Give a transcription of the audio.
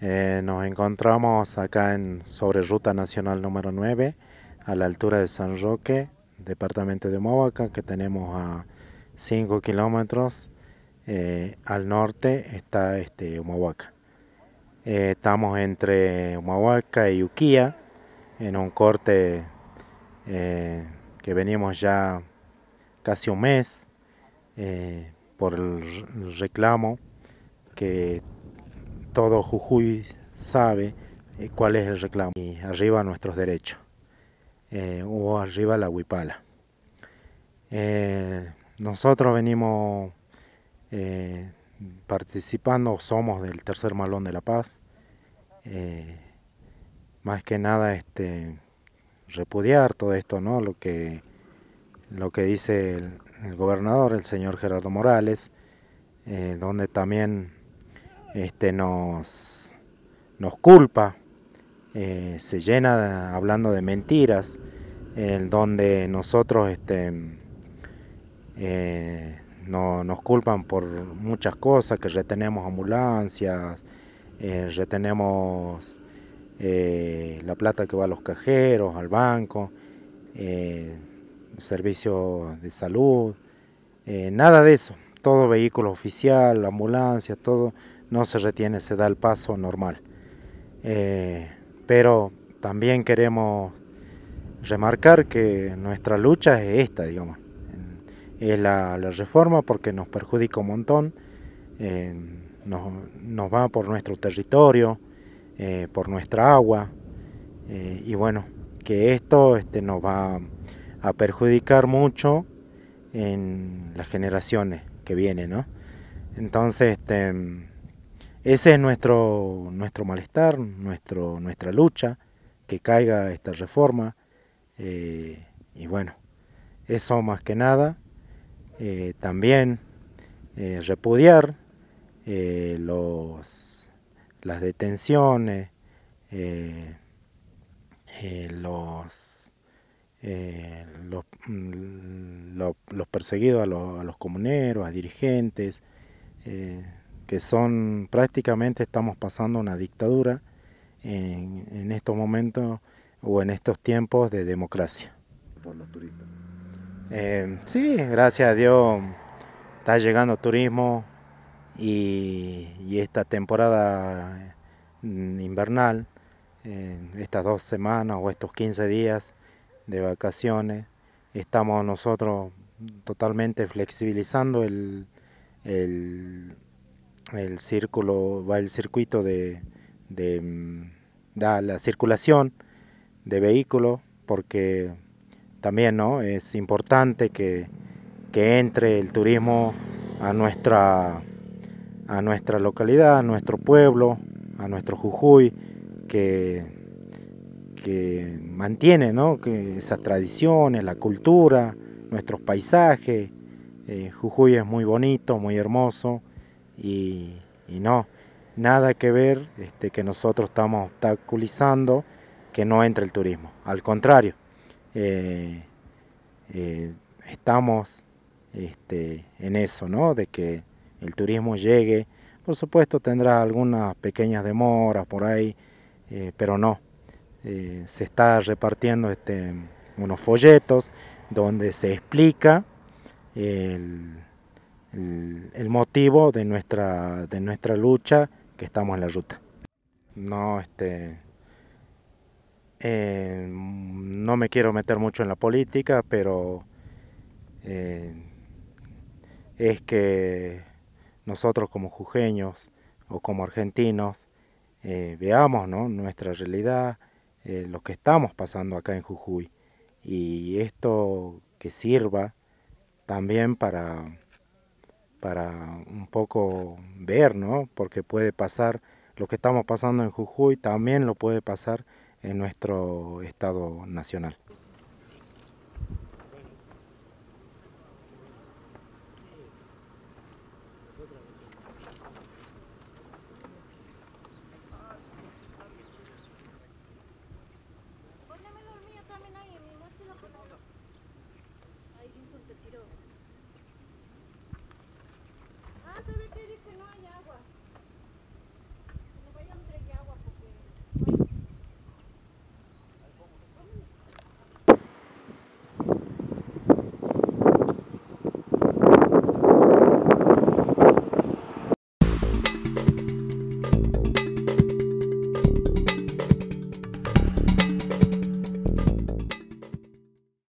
Eh, nos encontramos acá en, sobre Ruta Nacional número 9, a la altura de San Roque, departamento de Humahuaca, que tenemos a 5 kilómetros eh, al norte está este, Humahuaca. Eh, estamos entre Humahuaca y Uquía, en un corte que venimos ya casi un mes por el reclamo que todo Jujuy sabe eh, cuál es el reclamo. Y arriba nuestros derechos, eh, o arriba la huipala. Eh, nosotros venimos participando, somos del tercer malón de la paz. más que nada este repudiar todo esto, ¿no? Lo que lo que dice el gobernador, el señor Gerardo Morales, donde también este, nos, nos culpa, eh, se llena hablando de mentiras, en donde nosotros este, eh, nos culpan por muchas cosas, que retenemos ambulancias, retenemos eh, la plata que va a los cajeros, al banco, servicios de salud, nada de eso, todo vehículo oficial, ambulancias, todo no se retiene, se da el paso normal. Eh, pero también queremos remarcar que nuestra lucha es esta, digamos, es la, reforma porque nos perjudica un montón, eh, nos, nos, va por nuestro territorio, eh, por nuestra agua, y bueno, que esto este, nos va a perjudicar mucho en las generaciones que vienen, ¿no? Entonces, este ese es nuestro, nuestro malestar, nuestro, nuestra lucha, que caiga esta reforma. Eh, y bueno, eso más que nada. Eh, también eh, repudiar los, las detenciones, los, los, mm, los, perseguidos a, a los comuneros, a dirigentes que son prácticamente estamos pasando una dictadura en, en estos momentos o en estos tiempos de democracia. Por los turistas. Eh, sí, gracias a Dios está llegando turismo y, esta temporada mm, invernal, eh, estas dos semanas o estos 15 días de vacaciones, estamos nosotros totalmente flexibilizando el, el, el círculo, va el circuito de, mm, da la circulación de vehículo, porque también es importante que, entre el turismo a nuestra, a nuestra localidad, a nuestro pueblo, a nuestro Jujuy, que, mantiene ¿no? que esas tradiciones, la cultura, nuestros paisajes. Eh, Jujuy es muy bonito, muy hermoso, y, no, nada que ver este, que nosotros estamos obstaculizando que no entre el turismo, al contrario, eh, eh, estamos este, en eso, ¿no? de que el turismo llegue, por supuesto tendrá algunas pequeñas demoras por ahí, eh, pero no, se está repartiendo este, unos folletos donde se explica el Mm, el motivo de nuestra, de nuestra lucha que estamos en la ruta. No, este, em, no me quiero meter mucho en la política, pero eh, es que nosotros como jujeños o como argentinos eh, veamos nuestra realidad, eh, lo que estamos pasando acá en Jujuy y esto que sirva también para para un poco ver, ¿no? Porque puede pasar lo que estamos pasando en Jujuy, también lo puede pasar en nuestro estado nacional.